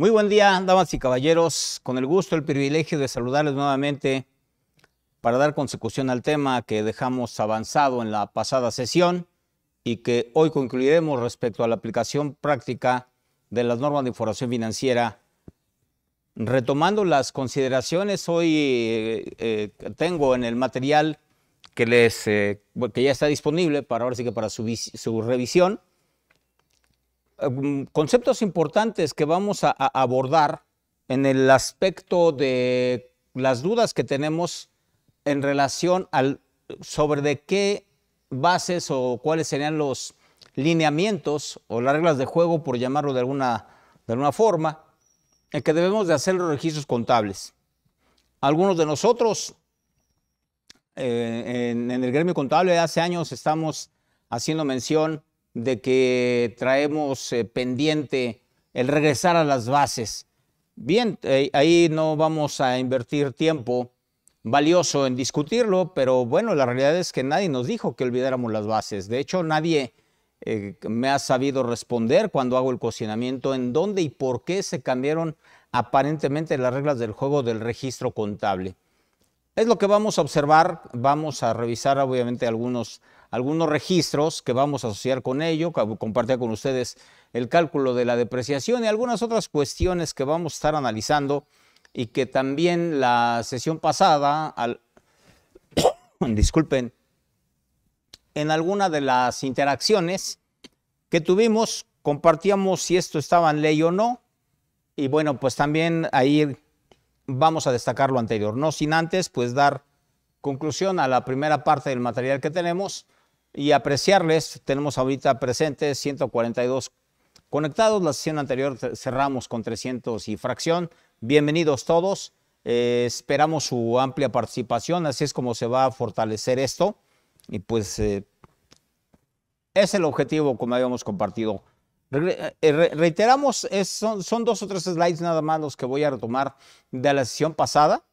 Muy buen día, damas y caballeros. Con el gusto, el privilegio de saludarles nuevamente para dar consecución al tema que dejamos avanzado en la pasada sesión y que hoy concluiremos respecto a la aplicación práctica de las normas de información financiera. Retomando las consideraciones, hoy eh, eh, tengo en el material que, les, eh, que ya está disponible para ahora sí que para su revisión eh, conceptos importantes que vamos a, abordar en el aspecto de las dudas que tenemos en relación al sobre de qué bases o cuáles serían los lineamientos o las reglas de juego, por llamarlo de alguna, de alguna forma, en que debemos de hacer los registros contables. Algunos de nosotros eh, en, en, el gremio contable hace años estamos haciendo mención de que traemos eh, pendiente el regresar a las bases. Bien, eh, ahí no vamos a invertir tiempo valioso en discutirlo, pero bueno, la realidad es que nadie nos dijo que olvidáramos las bases. De hecho, nadie eh, me ha sabido responder cuando hago el cocinamiento en dónde y por qué se cambiaron aparentemente las reglas del juego del registro contable. Es lo que vamos a observar, vamos a revisar obviamente algunos algunos registros que vamos a asociar con ello, compartir con ustedes el cálculo de la depreciación y algunas otras cuestiones que vamos a estar analizando y que también la sesión pasada, al, disculpen, en alguna de las interacciones que tuvimos, compartíamos si esto estaba en ley o no. Y bueno, pues también ahí vamos a destacar lo anterior, no sin antes pues dar conclusión a la primera parte del material que tenemos y apreciarles. Tenemos ahorita presentes 142 conectados. La sesión anterior cerramos con 300 y fracción. Bienvenidos todos. Eh, esperamos su amplia participación. Así es como se va a fortalecer esto. Y pues eh, es el objetivo como habíamos compartido. Eh, reiteramos, son, son dos o tres slides nada más los que voy a retomar de la sesión pasada.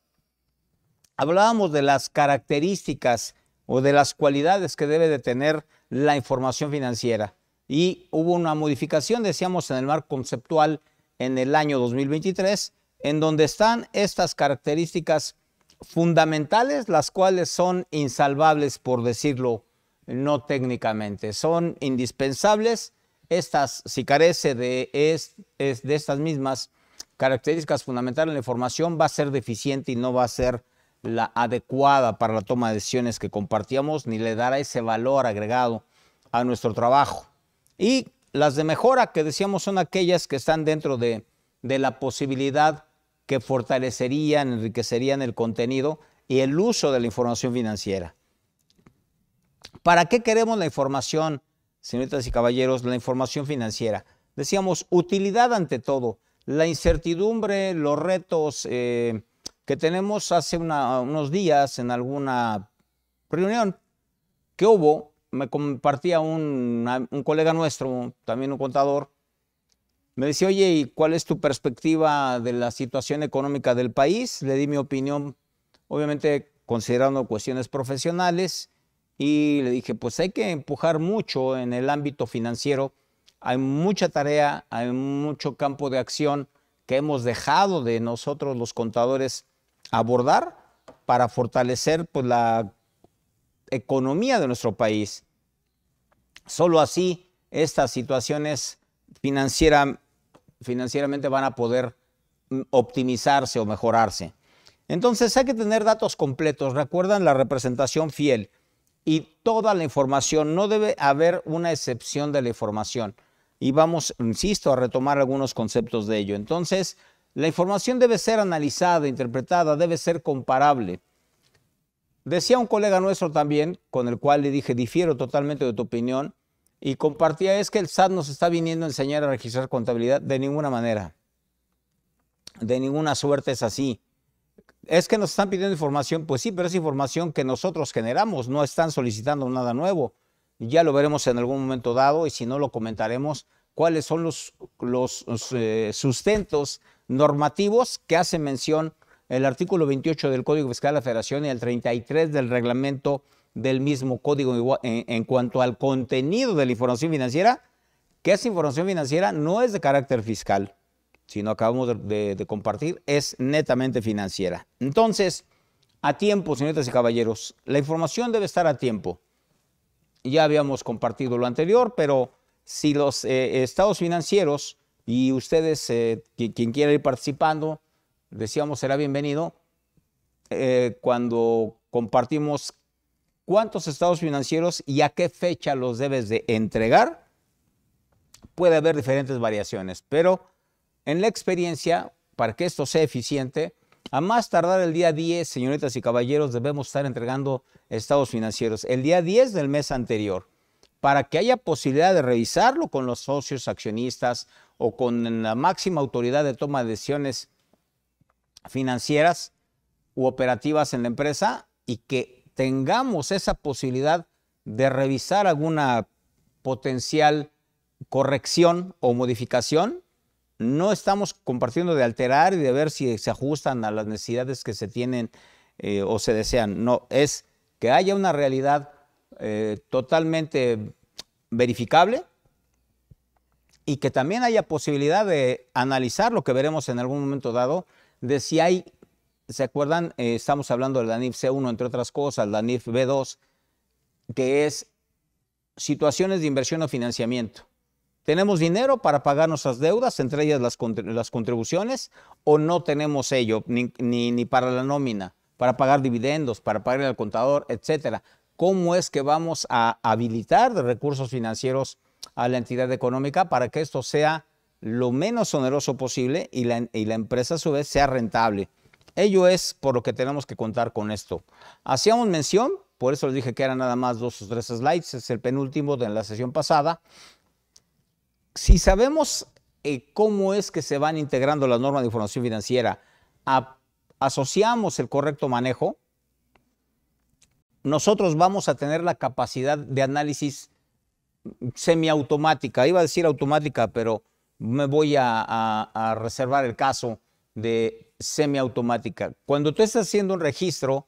Hablábamos de las características o de las cualidades que debe de tener la información financiera. Y hubo una modificación, decíamos, en el marco conceptual en el año 2023, en donde están estas características fundamentales, las cuales son insalvables, por decirlo no técnicamente, son indispensables. Estas, si carece de, es de estas mismas características fundamentales, la información va a ser deficiente y no va a ser la adecuada para la toma de decisiones que compartíamos ni le dará ese valor agregado a nuestro trabajo. Y las de mejora que decíamos son aquellas que están dentro de, la posibilidad que fortalecerían, enriquecerían el contenido y el uso de la información financiera. ¿Para qué queremos la información, señoritas y caballeros, la información financiera? Decíamos, utilidad ante todo, la incertidumbre, los retos. Eh, que tenemos hace unos días en alguna reunión que hubo, me compartía un, un colega nuestro, también un contador, me decía, oye, ¿y cuál es tu perspectiva de la situación económica del país? Le di mi opinión, obviamente considerando cuestiones profesionales, y le dije, pues hay que empujar mucho en el ámbito financiero. Hay mucha tarea, hay mucho campo de acción que hemos dejado de nosotros los contadores abordar para fortalecer pues, la economía de nuestro país. Solo así estas situaciones financieramente van a poder mm, optimizarse o mejorarse. Entonces hay que tener datos completos, recuerdan la representación fiel y toda la información, no debe haber una excepción de la información. Y vamos, insisto, a retomar algunos conceptos de ello. Entonces, la información debe ser analizada, interpretada, debe ser comparable. Decía un colega nuestro también, con el cual le dije, difiero totalmente de tu opinión, y compartía es que el SAT nos está viniendo a enseñar a registrar contabilidad de ninguna manera. De ninguna suerte es así. Es que nos están pidiendo información, pues sí, pero es información que nosotros generamos, no están solicitando nada nuevo. Ya lo veremos en algún momento dado y si no lo comentaremos cuáles son los, los, eh, sustentos normativos que hace mención el artículo 28 del Código Fiscal de la Federación y el 33 del reglamento del mismo código en, cuanto al contenido de la información financiera, que esa información financiera no es de carácter fiscal, sino acabamos de, compartir, es netamente financiera. Entonces, a tiempo, señoras y caballeros, la información debe estar a tiempo. Ya habíamos compartido lo anterior, pero si los eh, estados financieros y ustedes, eh, quien, quiera ir participando, decíamos será bienvenido, eh, cuando compartimos cuántos estados financieros y a qué fecha los debes de entregar, puede haber diferentes variaciones, pero en la experiencia, para que esto sea eficiente, a más tardar el día 10, señoritas y caballeros, debemos estar entregando estados financieros, el día 10 del mes anterior para que haya posibilidad de revisarlo con los socios accionistas o con la máxima autoridad de toma de decisiones financieras u operativas en la empresa y que tengamos esa posibilidad de revisar alguna potencial corrección o modificación. No estamos compartiendo de alterar y de ver si se ajustan a las necesidades que se tienen eh, o se desean. No, es que haya una realidad eh, totalmente verificable y que también haya posibilidad de analizar lo que veremos en algún momento dado, de si hay, ¿se acuerdan? Eh, estamos hablando del DANIF C1, entre otras cosas, el DANIF B2, que es situaciones de inversión o financiamiento. ¿Tenemos dinero para pagar nuestras deudas, entre ellas las, las contribuciones, o no tenemos ello, ni, ni, para la nómina, para pagar dividendos, para pagar al contador, etcétera? cómo es que vamos a habilitar recursos financieros a la entidad económica para que esto sea lo menos oneroso posible y la, empresa a su vez sea rentable. Ello es por lo que tenemos que contar con esto. Hacíamos mención, por eso les dije que eran nada más dos o tres slides, es el penúltimo de la sesión pasada. Si sabemos eh, cómo es que se van integrando las normas de información financiera, asociamos el correcto manejo, nosotros vamos a tener la capacidad de análisis semiautomática. Iba a decir automática, pero me voy a, reservar el caso de semiautomática. Cuando tú estás haciendo un registro,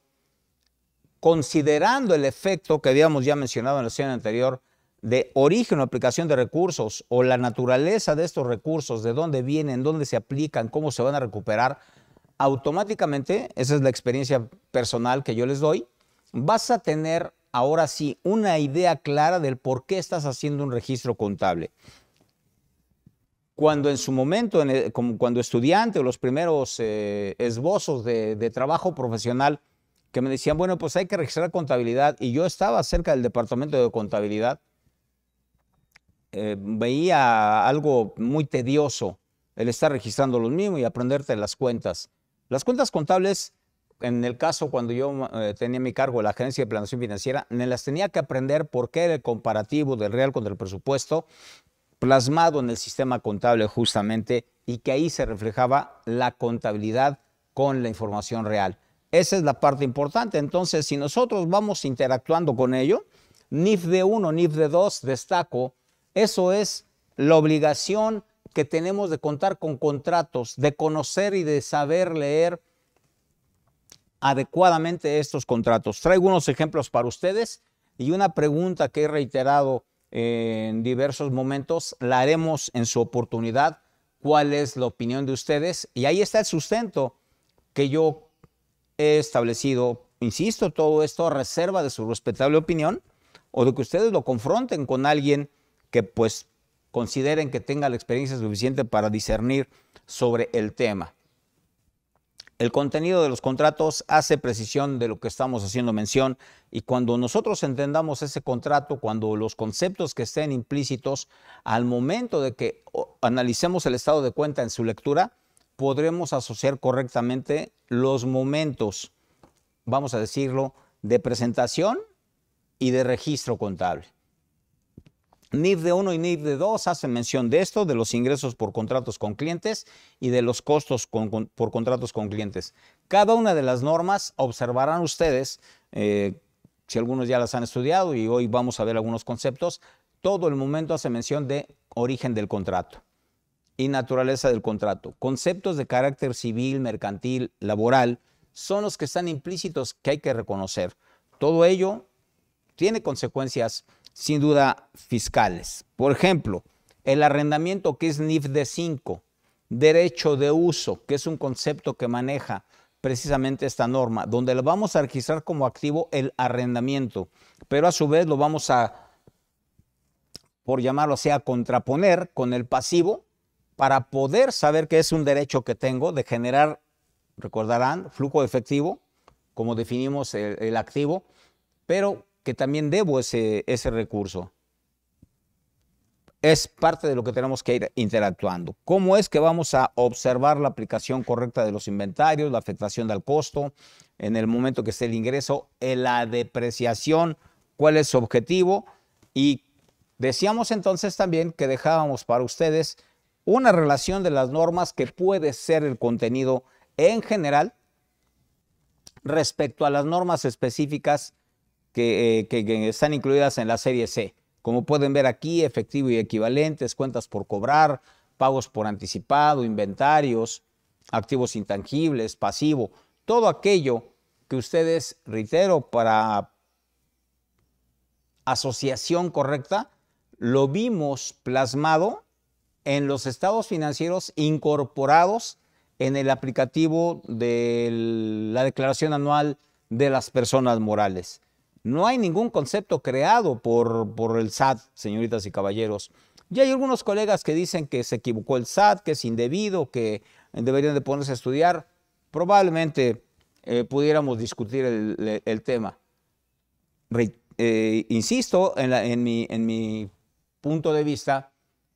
considerando el efecto que habíamos ya mencionado en la sesión anterior de origen o aplicación de recursos o la naturaleza de estos recursos, de dónde vienen, dónde se aplican, cómo se van a recuperar, automáticamente, esa es la experiencia personal que yo les doy, vas a tener ahora sí una idea clara del por qué estás haciendo un registro contable. Cuando en su momento, como cuando estudiante o los primeros eh, esbozos de, trabajo profesional, que me decían, bueno, pues hay que registrar contabilidad, y yo estaba cerca del departamento de contabilidad, eh, veía algo muy tedioso el estar registrando los mismos y aprenderte las cuentas. Las cuentas contables en el caso cuando yo eh, tenía mi cargo la Agencia de Planificación Financiera, me las tenía que aprender qué era el comparativo del real contra el presupuesto plasmado en el sistema contable justamente y que ahí se reflejaba la contabilidad con la información real. Esa es la parte importante. Entonces, si nosotros vamos interactuando con ello, NIF de 1, NIF de 2, destaco, eso es la obligación que tenemos de contar con contratos, de conocer y de saber leer adecuadamente estos contratos. Traigo unos ejemplos para ustedes y una pregunta que he reiterado en diversos momentos, la haremos en su oportunidad, cuál es la opinión de ustedes. Y ahí está el sustento que yo he establecido, insisto, todo esto a reserva de su respetable opinión o de que ustedes lo confronten con alguien que pues consideren que tenga la experiencia suficiente para discernir sobre el tema. El contenido de los contratos hace precisión de lo que estamos haciendo mención y cuando nosotros entendamos ese contrato, cuando los conceptos que estén implícitos, al momento de que analicemos el estado de cuenta en su lectura, podremos asociar correctamente los momentos, vamos a decirlo, de presentación y de registro contable. NIF de 1 y NIF de 2 hacen mención de esto, de los ingresos por contratos con clientes y de los costos por contratos con clientes. Cada una de las normas observarán ustedes, eh, si algunos ya las han estudiado y hoy vamos a ver algunos conceptos, todo el momento hace mención de origen del contrato y naturaleza del contrato. Conceptos de carácter civil, mercantil, laboral, son los que están implícitos que hay que reconocer. Todo ello tiene consecuencias sin duda fiscales. Por ejemplo, el arrendamiento que es NIF de 5, derecho de uso, que es un concepto que maneja precisamente esta norma, donde lo vamos a registrar como activo el arrendamiento, pero a su vez lo vamos a, por llamarlo así, contraponer con el pasivo para poder saber que es un derecho que tengo de generar, recordarán, flujo efectivo, como definimos el activo, pero que también debo ese, ese recurso. Es parte de lo que tenemos que ir interactuando. ¿Cómo es que vamos a observar la aplicación correcta de los inventarios, la afectación del costo en el momento que esté el ingreso, en eh, la depreciación, cuál es su objetivo? Y decíamos entonces también que dejábamos para ustedes una relación de las normas que puede ser el contenido en general respecto a las normas específicas eh, que, están incluidas en la serie C. Como pueden ver aquí, efectivo y equivalentes, cuentas por cobrar, pagos por anticipado, inventarios, activos intangibles, pasivo, todo aquello que ustedes, reitero, para asociación correcta, lo vimos plasmado en los estados financieros incorporados en el aplicativo de la declaración anual de las personas morales. No hay ningún concepto creado por, por el SAT, señoritas y caballeros. Y hay algunos colegas que dicen que se equivocó el SAT, que es indebido, que deberían de ponerse a estudiar. Probablemente eh, pudiéramos discutir el, tema. Eh, insisto en, mi, en mi punto de vista,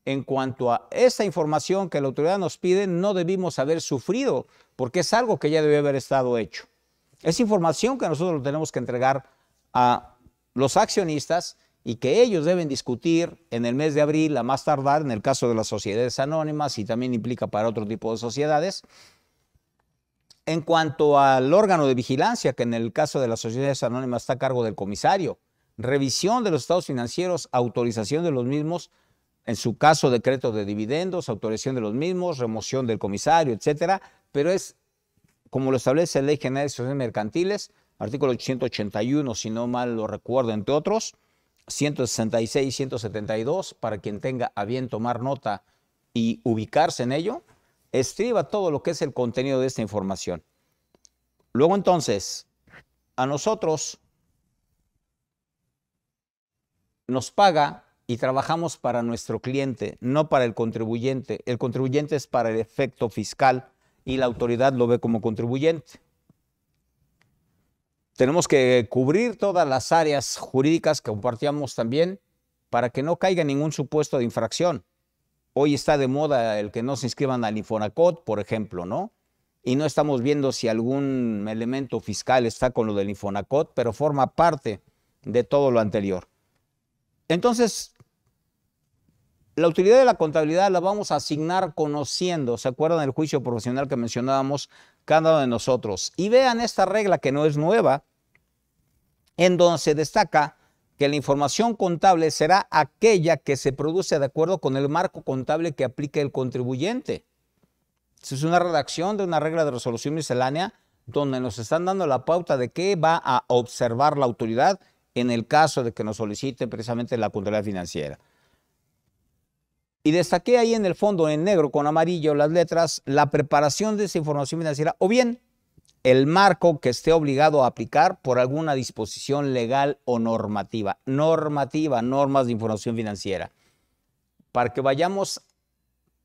en cuanto a esa información que la autoridad nos pide, no debimos haber sufrido, porque es algo que ya debe haber estado hecho. Es información que nosotros tenemos que entregar a los accionistas y que ellos deben discutir en el mes de abril, a más tardar, en el caso de las sociedades anónimas y también implica para otro tipo de sociedades. En cuanto al órgano de vigilancia, que en el caso de las sociedades anónimas está a cargo del comisario, revisión de los estados financieros, autorización de los mismos, en su caso decreto de dividendos, autorización de los mismos, remoción del comisario, etcétera, pero es como lo establece la Ley General de Sociedades Mercantiles, artículo 881, si no mal lo recuerdo, entre otros, 166 y 172, para quien tenga a bien tomar nota y ubicarse en ello, escriba todo lo que es el contenido de esta información. Luego entonces, a nosotros nos paga y trabajamos para nuestro cliente, no para el contribuyente. El contribuyente es para el efecto fiscal y la autoridad lo ve como contribuyente. Tenemos que cubrir todas las áreas jurídicas que compartíamos también para que no caiga ningún supuesto de infracción. Hoy está de moda el que no se inscriban al Infonacot, por ejemplo, ¿no? Y no estamos viendo si algún elemento fiscal está con lo del Infonacot, pero forma parte de todo lo anterior. Entonces, la utilidad de la contabilidad la vamos a asignar conociendo, ¿se acuerdan del juicio profesional que mencionábamos cada uno de nosotros? Y vean esta regla que no es nueva, en donde se destaca que la información contable será aquella que se produce de acuerdo con el marco contable que aplica el contribuyente. Es una redacción de una regla de resolución miscelánea donde nos están dando la pauta de qué va a observar la autoridad en el caso de que nos solicite precisamente la contabilidad financiera y destaqué ahí en el fondo, en negro con amarillo, las letras, la preparación de esa información financiera o bien el marco que esté obligado a aplicar por alguna disposición legal o normativa. Normativa, normas de información financiera. Para que vayamos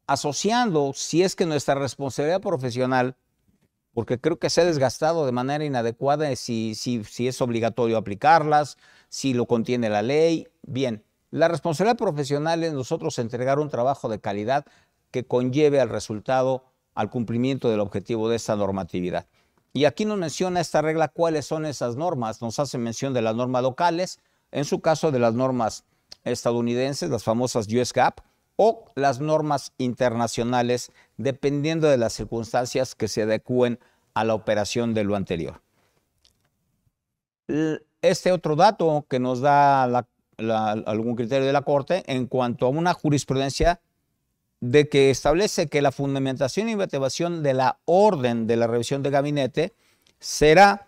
asociando, si es que nuestra responsabilidad profesional, porque creo que se ha desgastado de manera inadecuada si, si, si es obligatorio aplicarlas, si lo contiene la ley, bien, la responsabilidad profesional es nosotros entregar un trabajo de calidad que conlleve al resultado, al cumplimiento del objetivo de esta normatividad. Y aquí nos menciona esta regla cuáles son esas normas. Nos hace mención de las normas locales, en su caso de las normas estadounidenses, las famosas US o las normas internacionales, dependiendo de las circunstancias que se adecúen a la operación de lo anterior. Este otro dato que nos da la algún criterio de la Corte en cuanto a una jurisprudencia de que establece que la fundamentación y e motivación de la orden de la revisión de gabinete será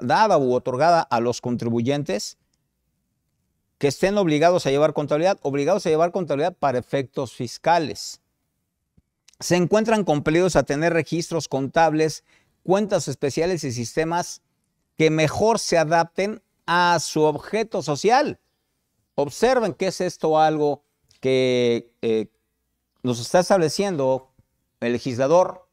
dada u otorgada a los contribuyentes que estén obligados a llevar contabilidad, obligados a llevar contabilidad para efectos fiscales. Se encuentran compelidos a tener registros contables, cuentas especiales y sistemas que mejor se adapten a su objeto social. Observen que es esto algo que eh, nos está estableciendo el legislador.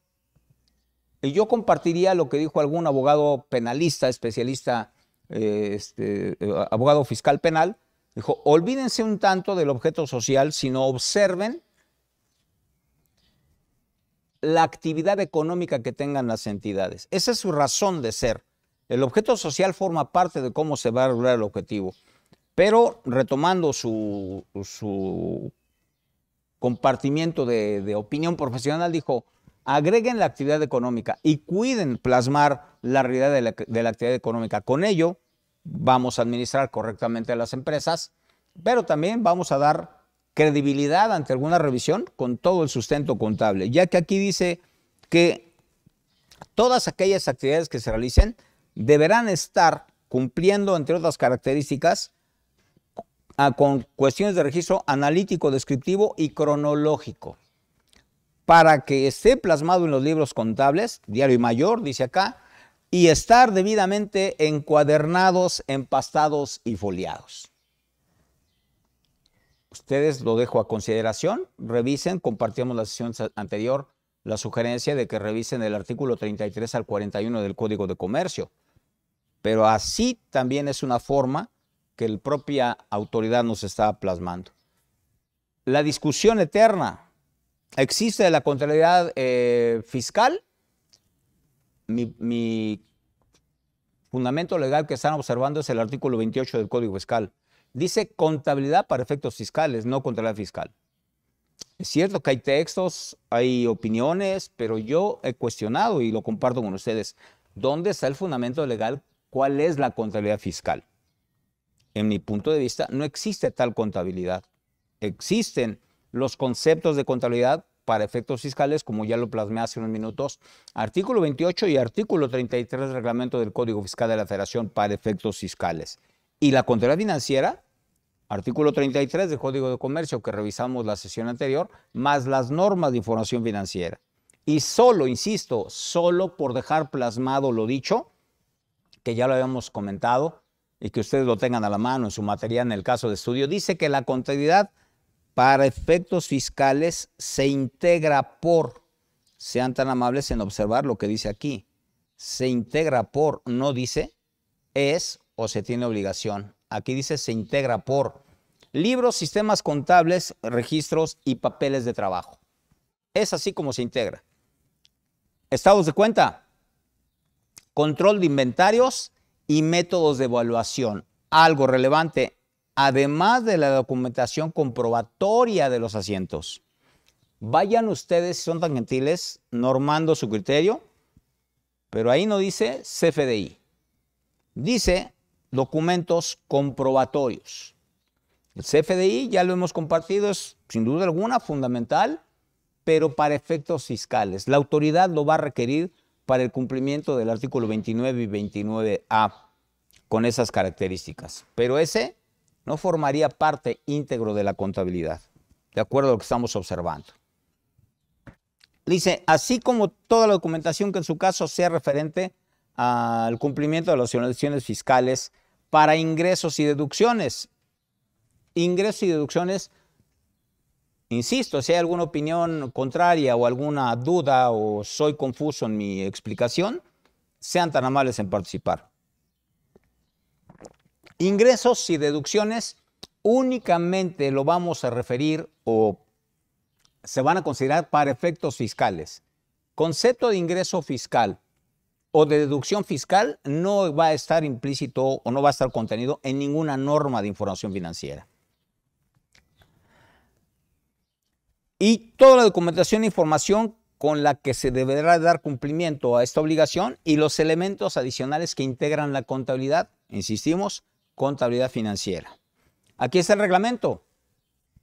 Y yo compartiría lo que dijo algún abogado penalista, especialista, eh, este, eh, abogado fiscal penal. Dijo, olvídense un tanto del objeto social, sino observen la actividad económica que tengan las entidades. Esa es su razón de ser. El objeto social forma parte de cómo se va a lograr el objetivo. Pero retomando su, compartimiento de, opinión profesional, dijo, agreguen la actividad económica y cuiden plasmar la realidad de la, actividad económica. Con ello vamos a administrar correctamente a las empresas, pero también vamos a dar credibilidad ante alguna revisión con todo el sustento contable, ya que aquí dice que todas aquellas actividades que se realicen deberán estar cumpliendo, entre otras características, con cuestiones de registro analítico, descriptivo y cronológico. Para que esté plasmado en los libros contables, diario y mayor, dice acá, y estar debidamente encuadernados, empastados y foliados. Ustedes lo dejo a consideración, revisen, compartimos la sesión anterior la sugerencia de que revisen el artículo 33 al 41 del Código de Comercio. Pero así también es una forma que la propia autoridad nos está plasmando. La discusión eterna. ¿Existe la contabilidad eh, fiscal? Mi, mi fundamento legal que están observando es el artículo 28 del Código Fiscal. Dice contabilidad para efectos fiscales, no contabilidad fiscal. Es cierto que hay textos, hay opiniones, pero yo he cuestionado y lo comparto con ustedes. ¿Dónde está el fundamento legal? ¿Cuál es la contabilidad fiscal? En mi punto de vista, no existe tal contabilidad. Existen los conceptos de contabilidad para efectos fiscales, como ya lo plasmé hace unos minutos, artículo 28 y artículo 33 del reglamento del Código Fiscal de la Federación para efectos fiscales. Y la contabilidad financiera Artículo 33 del Código de Comercio que revisamos la sesión anterior, más las normas de información financiera. Y solo, insisto, solo por dejar plasmado lo dicho, que ya lo habíamos comentado y que ustedes lo tengan a la mano en su material en el caso de estudio, dice que la contabilidad para efectos fiscales se integra por, sean tan amables en observar lo que dice aquí, se integra por, no dice, es o se tiene obligación Aquí dice se integra por libros, sistemas contables, registros y papeles de trabajo. Es así como se integra. Estados de cuenta, control de inventarios y métodos de evaluación. Algo relevante, además de la documentación comprobatoria de los asientos. Vayan ustedes, si son tan gentiles, normando su criterio, pero ahí no dice CFDI. Dice documentos comprobatorios. El CFDI, ya lo hemos compartido, es sin duda alguna fundamental, pero para efectos fiscales. La autoridad lo va a requerir para el cumplimiento del artículo 29 y 29A con esas características. Pero ese no formaría parte íntegro de la contabilidad, de acuerdo a lo que estamos observando. Dice, así como toda la documentación que en su caso sea referente al cumplimiento de las obligaciones fiscales para ingresos y deducciones. Ingresos y deducciones, insisto, si hay alguna opinión contraria o alguna duda o soy confuso en mi explicación, sean tan amables en participar. Ingresos y deducciones únicamente lo vamos a referir o se van a considerar para efectos fiscales. Concepto de ingreso fiscal o de deducción fiscal no va a estar implícito o no va a estar contenido en ninguna norma de información financiera. Y toda la documentación e información con la que se deberá dar cumplimiento a esta obligación y los elementos adicionales que integran la contabilidad, insistimos, contabilidad financiera. Aquí está el reglamento.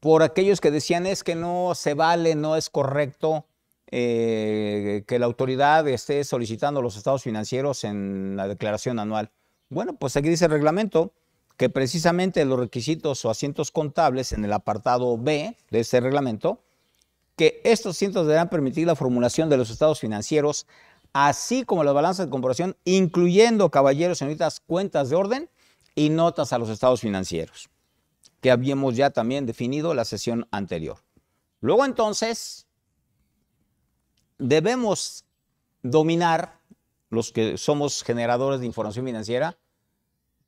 Por aquellos que decían es que no se vale, no es correcto eh, que la autoridad esté solicitando los estados financieros en la declaración anual. Bueno, pues aquí dice el reglamento que precisamente los requisitos o asientos contables en el apartado B de este reglamento, que estos asientos deberán permitir la formulación de los estados financieros, así como las balanzas de comparación, incluyendo, caballeros, señoritas, cuentas de orden y notas a los estados financieros, que habíamos ya también definido la sesión anterior. Luego entonces, debemos dominar, los que somos generadores de información financiera,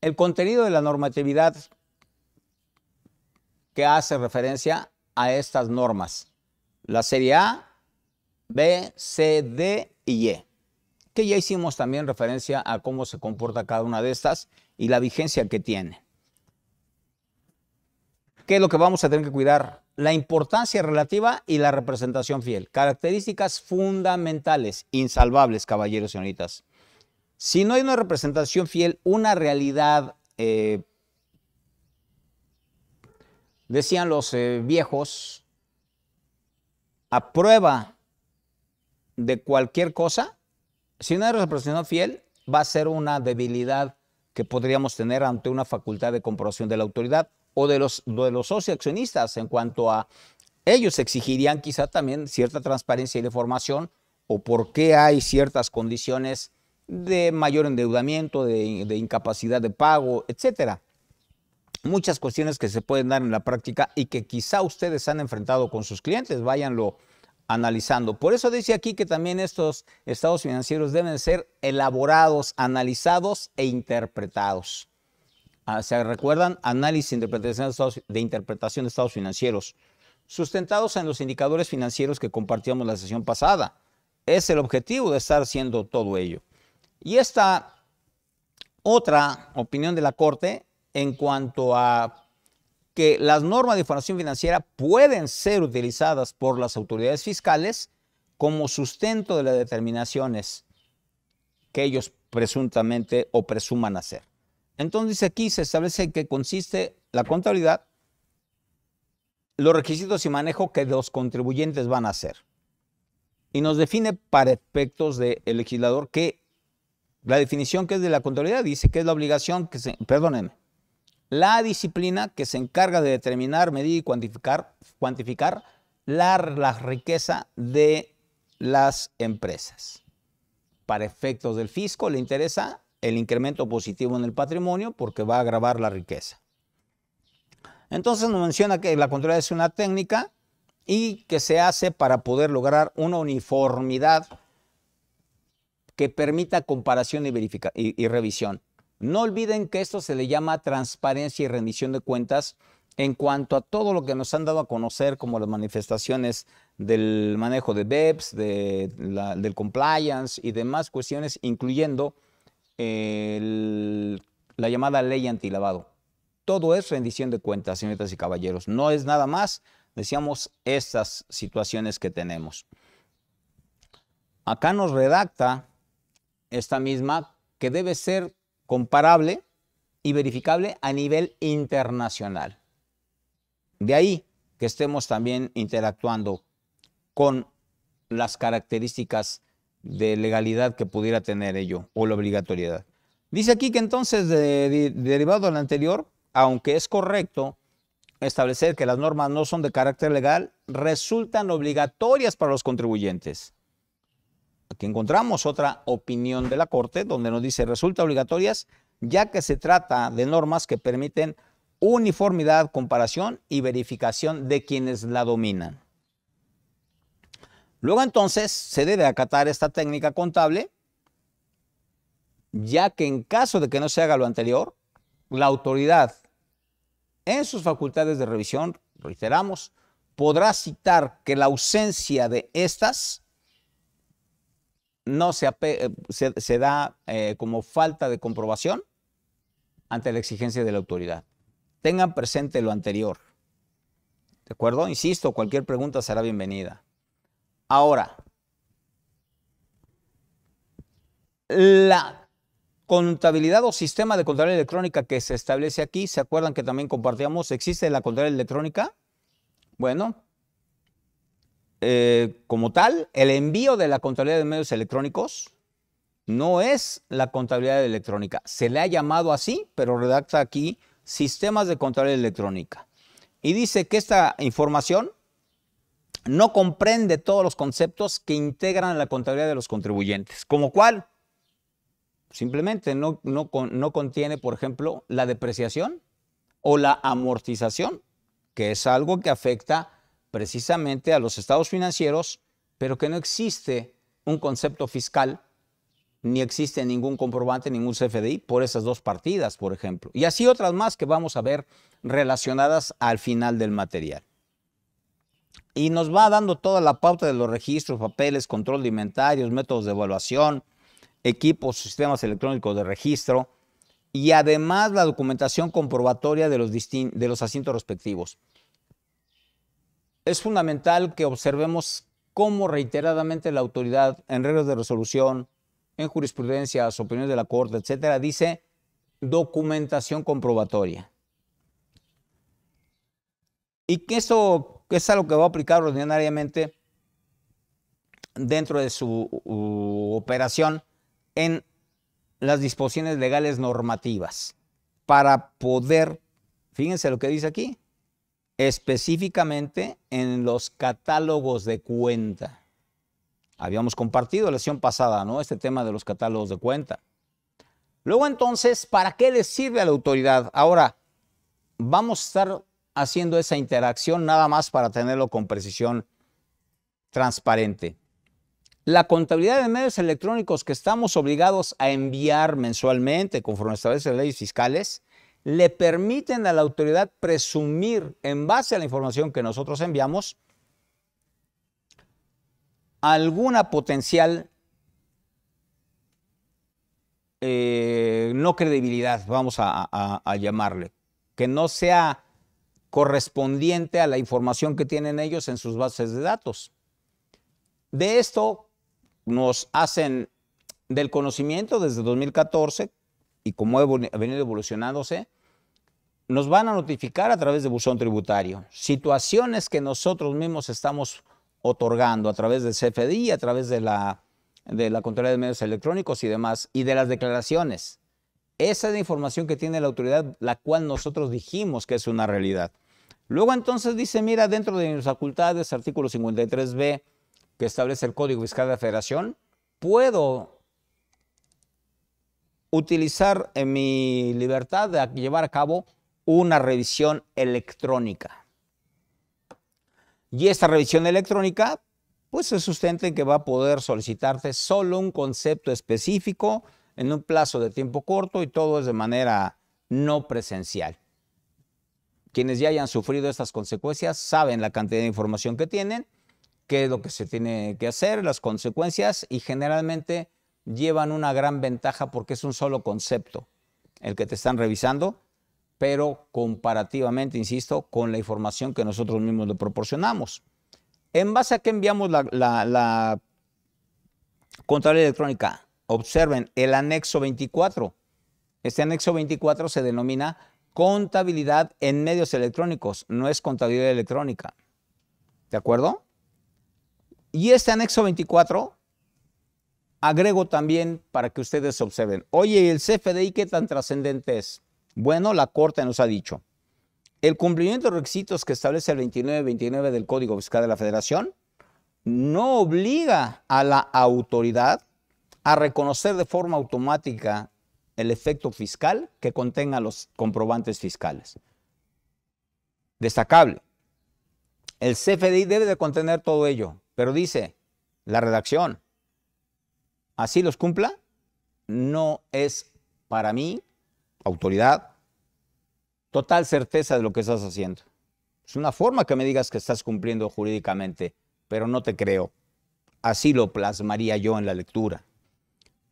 el contenido de la normatividad que hace referencia a estas normas. La serie A, B, C, D y E, que ya hicimos también referencia a cómo se comporta cada una de estas y la vigencia que tiene. ¿Qué es lo que vamos a tener que cuidar? La importancia relativa y la representación fiel. Características fundamentales, insalvables, caballeros y señoritas. Si no hay una representación fiel, una realidad, eh, decían los eh, viejos, a prueba de cualquier cosa, si no hay representación fiel, va a ser una debilidad que podríamos tener ante una facultad de comprobación de la autoridad o de los, de los accionistas en cuanto a ellos exigirían quizá también cierta transparencia y de formación o por qué hay ciertas condiciones de mayor endeudamiento, de, incapacidad de pago, etcétera. Muchas cuestiones que se pueden dar en la práctica y que quizá ustedes han enfrentado con sus clientes, váyanlo analizando. Por eso dice aquí que también estos estados financieros deben ser elaborados, analizados e interpretados. Ah, se recuerdan análisis e de interpretación de estados financieros, sustentados en los indicadores financieros que compartíamos la sesión pasada. Es el objetivo de estar haciendo todo ello. Y esta otra opinión de la Corte en cuanto a que las normas de información financiera pueden ser utilizadas por las autoridades fiscales como sustento de las determinaciones que ellos presuntamente o presuman hacer. Entonces aquí se establece que consiste la contabilidad, los requisitos y manejo que los contribuyentes van a hacer. Y nos define para efectos del legislador que la definición que es de la contabilidad dice que es la obligación que se, perdónenme, la disciplina que se encarga de determinar, medir y cuantificar, cuantificar la, la riqueza de las empresas. Para efectos del fisco le interesa el incremento positivo en el patrimonio porque va a agravar la riqueza. Entonces nos menciona que la contabilidad es una técnica y que se hace para poder lograr una uniformidad que permita comparación y, y, revisión. No olviden que esto se le llama transparencia y rendición de cuentas en cuanto a todo lo que nos han dado a conocer como las manifestaciones del manejo de BEPS de del compliance y demás cuestiones, incluyendo la llamada ley antilavado. Todo es rendición de cuentas, señoritas y caballeros. No es nada más, decíamos, estas situaciones que tenemos. Acá nos redacta esta misma que debe ser comparable y verificable a nivel internacional. De ahí que estemos también interactuando con las características de legalidad que pudiera tener ello o la obligatoriedad. Dice aquí que entonces, de, derivado del anterior, aunque es correcto establecer que las normas no son de carácter legal, resultan obligatorias para los contribuyentes. Aquí encontramos otra opinión de la Corte donde nos dice resulta obligatorias ya que se trata de normas que permiten uniformidad, comparación y verificación de quienes la dominan. Luego entonces se debe acatar esta técnica contable, ya que en caso de que no se haga lo anterior, la autoridad en sus facultades de revisión, reiteramos, podrá citar que la ausencia de estas no se, eh, da eh, como falta de comprobación ante la exigencia de la autoridad. Tengan presente lo anterior. ¿De acuerdo? Insisto, cualquier pregunta será bienvenida. Ahora, la contabilidad o sistema de contabilidad electrónica que se establece aquí, ¿se acuerdan que también compartíamos? ¿Existe la contabilidad electrónica? Bueno, eh, como tal, el envío de la contabilidad de medios electrónicos no es la contabilidad electrónica. Se le ha llamado así, pero redacta aquí sistemas de contabilidad electrónica. Y dice que esta información no comprende todos los conceptos que integran la contabilidad de los contribuyentes, como cuál simplemente no, no contiene, por ejemplo, la depreciación o la amortización, que es algo que afecta precisamente a los estados financieros, pero que no existe un concepto fiscal, ni existe ningún comprobante, ningún CFDI por esas dos partidas, por ejemplo. Y así otras más que vamos a ver relacionadas al final del material y nos va dando toda la pauta de los registros, papeles, control de inventarios, métodos de evaluación, equipos, sistemas electrónicos de registro y además la documentación comprobatoria de los, de los asientos respectivos. Es fundamental que observemos cómo reiteradamente la autoridad en reglas de resolución, en jurisprudencias, opiniones de la Corte, etcétera, dice documentación comprobatoria. Y que eso que es algo que va a aplicar ordinariamente dentro de su operación en las disposiciones legales normativas para poder, fíjense lo que dice aquí, específicamente en los catálogos de cuenta. Habíamos compartido la sesión pasada, ¿no? Este tema de los catálogos de cuenta. Luego entonces, ¿para qué le sirve a la autoridad? Ahora, vamos a estar haciendo esa interacción nada más para tenerlo con precisión transparente. La contabilidad de medios electrónicos que estamos obligados a enviar mensualmente conforme establecen leyes fiscales le permiten a la autoridad presumir en base a la información que nosotros enviamos alguna potencial eh, no credibilidad, vamos a llamarle, que no sea correspondiente a la información que tienen ellos en sus bases de datos. De esto nos hacen del conocimiento desde 2014 y como ha venido evolucionándose, nos van a notificar a través de buzón tributario situaciones que nosotros mismos estamos otorgando a través del CFDI, a través de la, de la Contraloría de Medios Electrónicos y demás, y de las declaraciones. Esa es la información que tiene la autoridad, la cual nosotros dijimos que es una realidad. Luego entonces dice, mira, dentro de mis facultades, artículo 53b, que establece el Código Fiscal de la Federación, puedo utilizar en mi libertad de llevar a cabo una revisión electrónica. Y esta revisión electrónica, pues se sustenta en que va a poder solicitarte solo un concepto específico en un plazo de tiempo corto y todo es de manera no presencial. Quienes ya hayan sufrido estas consecuencias saben la cantidad de información que tienen, qué es lo que se tiene que hacer, las consecuencias y generalmente llevan una gran ventaja porque es un solo concepto el que te están revisando, pero comparativamente, insisto, con la información que nosotros mismos le proporcionamos. ¿En base a qué enviamos la, la, electrónica? Observen, el anexo 24. Este anexo 24 se denomina contabilidad en medios electrónicos, no es contabilidad electrónica. ¿De acuerdo? Y este anexo 24 agrego también para que ustedes observen. Oye, ¿y el CFDI qué tan trascendente es? Bueno, la Corte nos ha dicho. El cumplimiento de requisitos que establece el 2929 del Código Fiscal de la Federación no obliga a la autoridad a reconocer de forma automática el efecto fiscal que contenga los comprobantes fiscales. Destacable. El CFDI debe de contener todo ello, pero dice la redacción, así los cumpla, no es para mí, autoridad, total certeza de lo que estás haciendo. Es una forma que me digas que estás cumpliendo jurídicamente, pero no te creo. Así lo plasmaría yo en la lectura.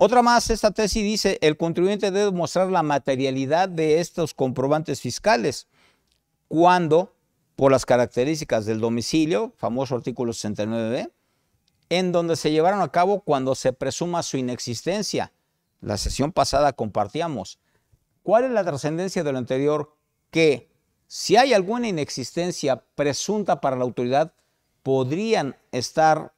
Otra más, esta tesis dice, el contribuyente debe mostrar la materialidad de estos comprobantes fiscales cuando, por las características del domicilio, famoso artículo 69b, en donde se llevaron a cabo cuando se presuma su inexistencia. La sesión pasada compartíamos. ¿Cuál es la trascendencia de lo anterior? Que si hay alguna inexistencia presunta para la autoridad, podrían estar...